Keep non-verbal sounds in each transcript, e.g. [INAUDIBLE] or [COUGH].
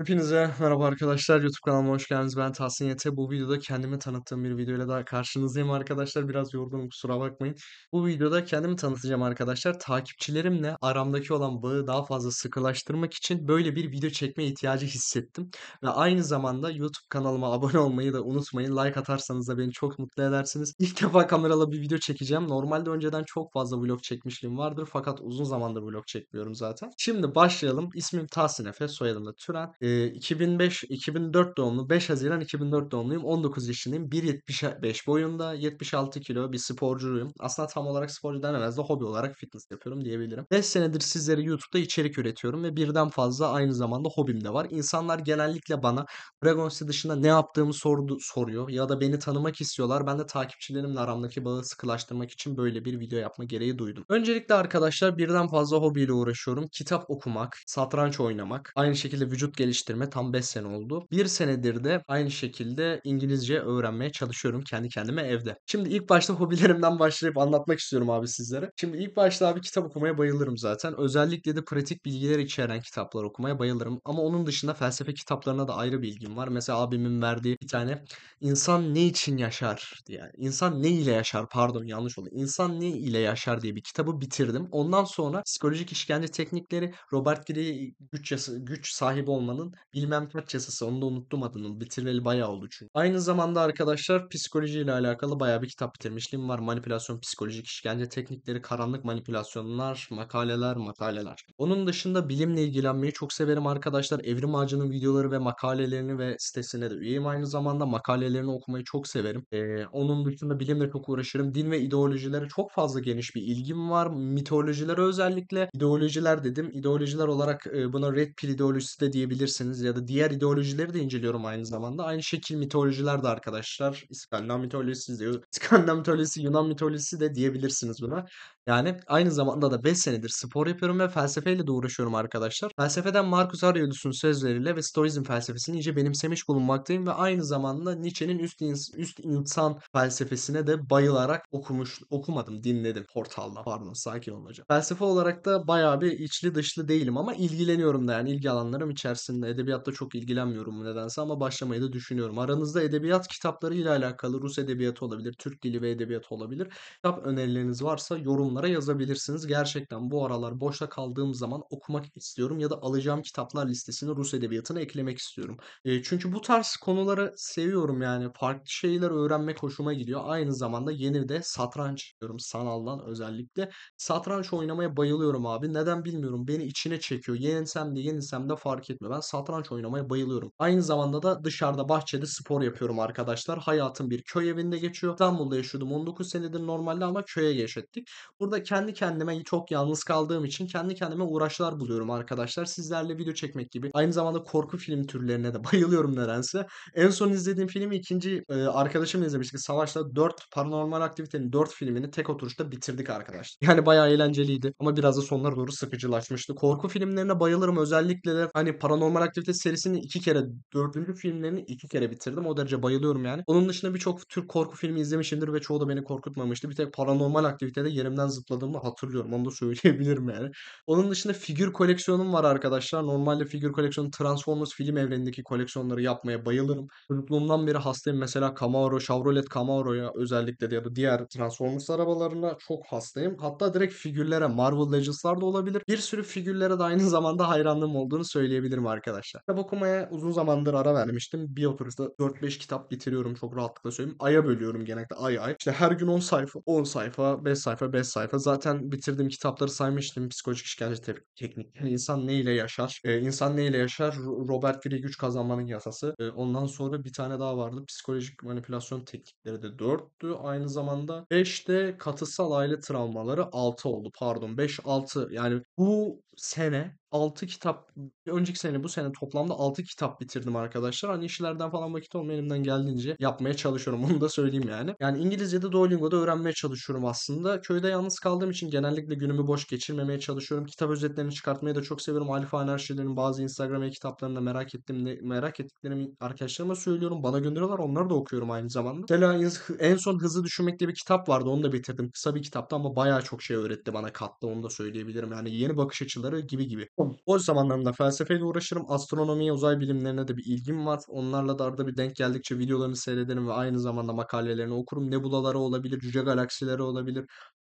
Hepinize merhaba arkadaşlar. YouTube kanalıma hoş geldiniz. Ben Tahsin Yete. Bu videoda kendimi tanıttığım bir videoyla daha karşınızdayım arkadaşlar. Biraz yorgunum kusura bakmayın. Bu videoda kendimi tanıtacağım arkadaşlar. Takipçilerimle aramdaki olan bağı daha fazla sıkılaştırmak için böyle bir video çekme ihtiyacı hissettim. Ve aynı zamanda YouTube kanalıma abone olmayı da unutmayın. Like atarsanız da beni çok mutlu edersiniz. İlk defa kameralı bir video çekeceğim. Normalde önceden çok fazla vlog çekmişliğim vardır. Fakat uzun zamandır vlog çekmiyorum zaten. Şimdi başlayalım. İsmim Tahsin Efe. Soyadım da Türen. Ee, 2005 2004 doğumlu 5 Haziran 2004 doğumluyum. 19 yaşındayım. 1.75 boyunda 76 kilo bir sporcuyum. Aslında tam olarak sporcu denemez de hobi olarak fitness yapıyorum diyebilirim. 5 senedir sizlere YouTube'da içerik üretiyorum ve birden fazla aynı zamanda hobim de var. İnsanlar genellikle bana Dragon City dışında ne yaptığımı sordu, soruyor ya da beni tanımak istiyorlar. Ben de takipçilerimle aramdaki bağı sıkılaştırmak için böyle bir video yapma gereği duydum. Öncelikle arkadaşlar birden fazla hobiyle uğraşıyorum. Kitap okumak, satranç oynamak, aynı şekilde vücut geliştirmek geliştirme tam 5 sene oldu. 1 senedir de aynı şekilde İngilizce öğrenmeye çalışıyorum kendi kendime evde. Şimdi ilk başta [LAUGHS] hobilerimden başlayıp anlatmak istiyorum abi sizlere. Şimdi ilk başta abi kitap okumaya bayılırım zaten. Özellikle de pratik bilgiler içeren kitaplar okumaya bayılırım. Ama onun dışında felsefe kitaplarına da ayrı bir ilgim var. Mesela abimin verdiği bir tane insan ne için yaşar diye. Yani insan ne ile yaşar pardon yanlış oldu. İnsan ne ile yaşar diye bir kitabı bitirdim. Ondan sonra psikolojik işkence teknikleri Robert Greene güç, güç sahibi olmanın Yasa'nın bilmem kaç yasası onu da unuttum adını bitirmeli bayağı oldu çünkü. Aynı zamanda arkadaşlar psikoloji ile alakalı bayağı bir kitap bitirmişliğim var. Manipülasyon psikolojik işkence teknikleri, karanlık manipülasyonlar, makaleler, makaleler. Onun dışında bilimle ilgilenmeyi çok severim arkadaşlar. Evrim Ağacı'nın videoları ve makalelerini ve sitesine de üyeyim. Aynı zamanda makalelerini okumayı çok severim. Ee, onun dışında bilimle çok uğraşırım. Din ve ideolojilere çok fazla geniş bir ilgim var. Mitolojilere özellikle ideolojiler dedim. İdeolojiler olarak buna Red Pill ideolojisi de diyebilirsiniz bakabilirsiniz ya da diğer ideolojileri de inceliyorum aynı zamanda. Aynı şekil mitolojiler de arkadaşlar. İskandinav mitolojisi, İskandinav mitolojisi, Yunan mitolojisi de diyebilirsiniz buna. Yani aynı zamanda da 5 senedir spor yapıyorum ve felsefeyle de uğraşıyorum arkadaşlar. Felsefeden Marcus Aurelius'un sözleriyle ve Stoizm felsefesini iyice benimsemiş bulunmaktayım ve aynı zamanda Nietzsche'nin üst, ins üst insan felsefesine de bayılarak okumuş, okumadım, dinledim portalda. Pardon, sakin olacağım. Felsefe olarak da bayağı bir içli dışlı değilim ama ilgileniyorum da yani ilgi alanlarım içerisinde. Edebiyatta çok ilgilenmiyorum nedense ama başlamayı da düşünüyorum. Aranızda edebiyat kitapları ile alakalı Rus edebiyatı olabilir, Türk dili ve edebiyatı olabilir. Kitap önerileriniz varsa yorum yorumlara yazabilirsiniz. Gerçekten bu aralar boşta kaldığım zaman okumak istiyorum ya da alacağım kitaplar listesini Rus edebiyatına eklemek istiyorum. E, çünkü bu tarz konuları seviyorum yani farklı şeyler öğrenmek hoşuma gidiyor. Aynı zamanda yeni de satranç diyorum sanaldan özellikle. Satranç oynamaya bayılıyorum abi. Neden bilmiyorum. Beni içine çekiyor. Yenilsem de yenilsem de fark etme. Ben satranç oynamaya bayılıyorum. Aynı zamanda da dışarıda bahçede spor yapıyorum arkadaşlar. Hayatım bir köy evinde geçiyor. İstanbul'da yaşıyordum 19 senedir normalde ama köye geçettik. Burada kendi kendime çok yalnız kaldığım için kendi kendime uğraşlar buluyorum arkadaşlar. Sizlerle video çekmek gibi. Aynı zamanda korku film türlerine de [LAUGHS] bayılıyorum nedense. En son izlediğim filmi ikinci arkadaşım e, arkadaşımla izlemiştik. Savaş'ta 4 paranormal aktivitenin 4 filmini tek oturuşta bitirdik arkadaşlar. [LAUGHS] Yani bayağı eğlenceliydi ama biraz da sonlara doğru sıkıcılaşmıştı. Korku filmlerine bayılırım. Özellikle de hani paranormal aktivite serisini iki kere, dördüncü filmlerini iki kere bitirdim. O derece bayılıyorum yani. Onun dışında birçok Türk korku filmi izlemişimdir ve çoğu da beni korkutmamıştı. Bir tek paranormal aktivitede yerimden zıpladığımı hatırlıyorum. Onu da söyleyebilirim yani. Onun dışında figür koleksiyonum var arkadaşlar. Normalde figür koleksiyonu Transformers film evrenindeki koleksiyonları yapmaya bayılırım. Çocukluğumdan beri hastayım. Mesela Camaro, Chevrolet Camaro'ya özellikle de ya da diğer Transformers arabalarına çok hastayım. Hatta direkt figürlere Marvel Legends'lar da olabilir. Bir sürü figürlere de aynı [LAUGHS] zamanda hayranlığım olduğunu söyleyebilirim arkadaşlar. Kitap okumaya uzun zamandır ara vermiştim. Bir oturuşta 4-5 kitap bitiriyorum çok rahatlıkla söyleyeyim. Aya bölüyorum genellikle ay ay. İşte her gün 10 sayfa, 10 sayfa, 5 sayfa, 5 sayfa sayfa. Zaten bitirdiğim kitapları saymıştım. Psikolojik işkence teknikleri. İnsan ne ile yaşar? E, insan ne ile yaşar? Robert Greene güç kazanmanın yasası. E, ondan sonra bir tane daha vardı. Psikolojik manipülasyon teknikleri de dörttü. Aynı zamanda 5'te katısal aile travmaları 6 oldu. Pardon 5-6 yani bu sene 6 kitap önceki sene bu sene toplamda 6 kitap bitirdim arkadaşlar. Hani işlerden falan vakit olmayan elimden geldiğince yapmaya çalışıyorum. Onu da söyleyeyim yani. Yani İngilizce'de Duolingo'da öğrenmeye çalışıyorum aslında. Köyde yalnız kaldığım için genellikle günümü boş geçirmemeye çalışıyorum. Kitap özetlerini çıkartmayı da çok seviyorum. Alfa Anarşilerin bazı Instagram e kitaplarında merak ettiğim merak ettiklerimi arkadaşlarıma söylüyorum. Bana gönderiyorlar. Onları da okuyorum aynı zamanda. Mesela en son Hızlı Düşünmek diye bir kitap vardı. Onu da bitirdim. Kısa bir kitaptı ama bayağı çok şey öğretti bana kattı. Onu da söyleyebilirim. Yani yeni bakış açıları gibi gibi. Boş zamanlarında felsefeyle uğraşırım. Astronomiye, uzay bilimlerine de bir ilgim var. Onlarla da arada bir denk geldikçe videolarını seyrederim ve aynı zamanda makalelerini okurum. Nebulaları olabilir, cüce galaksileri olabilir.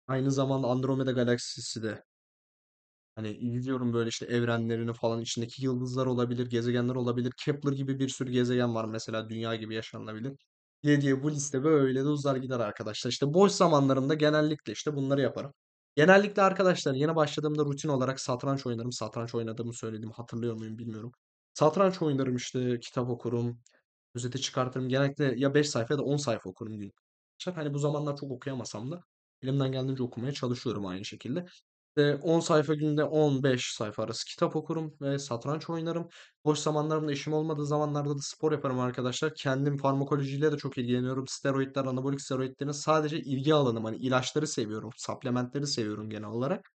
Aynı zamanda Andromeda galaksisi de Hani izliyorum böyle işte evrenlerini falan içindeki yıldızlar olabilir, gezegenler olabilir. Kepler gibi bir sürü gezegen var mesela dünya gibi yaşanabilir. Diye diye bu liste böyle de uzar gider arkadaşlar. İşte boş zamanlarımda genellikle işte bunları yaparım. Genellikle arkadaşlar yeni başladığımda rutin olarak satranç oynarım. Satranç oynadığımı söyledim. Hatırlıyor muyum bilmiyorum. Satranç oynarım işte kitap okurum. Özeti çıkartırım. Genellikle ya 5 sayfa ya da 10 sayfa okurum günlük. Hani bu zamanlar çok okuyamasam da elimden geldiğince okumaya çalışıyorum aynı şekilde. İşte 10 sayfa günde 15 sayfa arası kitap okurum ve satranç oynarım. Boş zamanlarımda işim olmadığı zamanlarda da spor yaparım arkadaşlar. Kendim farmakolojiyle de çok ilgileniyorum. Steroidler, anabolik steroidlerin sadece ilgi alanım. Hani ilaçları seviyorum, supplementleri seviyorum genel olarak.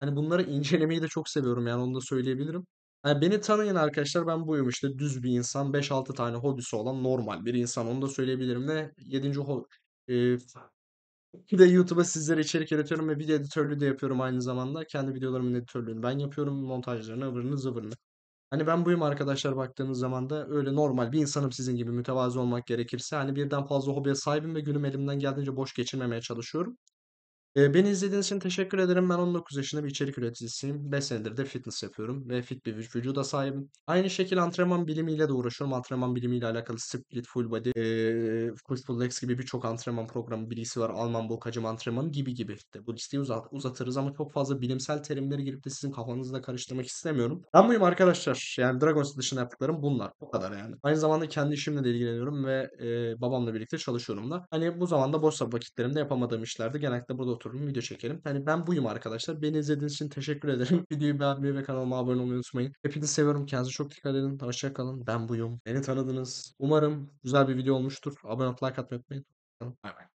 Hani bunları incelemeyi de çok seviyorum yani onu da söyleyebilirim. Yani beni tanıyın arkadaşlar ben buyum işte düz bir insan 5-6 tane hobisi olan normal bir insan onu da söyleyebilirim ve 7. Ho- e, bir de YouTube'a sizlere içerik üretiyorum ve video editörlüğü de yapıyorum aynı zamanda. Kendi videolarımın editörlüğünü ben yapıyorum. Montajlarını, ıvırını, zıvırını. Hani ben buyum arkadaşlar baktığınız zaman da öyle normal bir insanım sizin gibi mütevazı olmak gerekirse. Hani birden fazla hobiye sahibim ve günüm elimden geldiğince boş geçirmemeye çalışıyorum. Ee, beni izlediğiniz için teşekkür ederim. Ben 19 yaşında bir içerik üreticisiyim. 5 senedir de fitness yapıyorum ve fit bir vücuda sahibim. Aynı şekilde antrenman bilimiyle de uğraşıyorum. Antrenman bilimiyle alakalı split, full body, e, ee, push pull legs gibi birçok antrenman programı bilgisi var. Alman bok hacim antrenmanı gibi gibi. De bu listeyi uzat uzatırız ama çok fazla bilimsel terimleri girip de sizin kafanızı da karıştırmak istemiyorum. Ben buyum arkadaşlar. Yani Dragons dışında yaptıklarım bunlar. Bu kadar yani. Aynı zamanda kendi işimle de ilgileniyorum ve e, babamla birlikte çalışıyorum da. Hani bu zamanda boş vakitlerimde yapamadığım işlerde genellikle burada oturalım video çekelim. Yani ben buyum arkadaşlar. Beni izlediğiniz için teşekkür ederim. [LAUGHS] Videoyu beğenmeyi ve kanalıma abone olmayı unutmayın. Hepinizi seviyorum. Kendinize çok dikkat edin. Hoşçakalın. Ben buyum. Beni tanıdınız. Umarım güzel bir video olmuştur. Abone olup like atmayı unutmayın. Bay bay.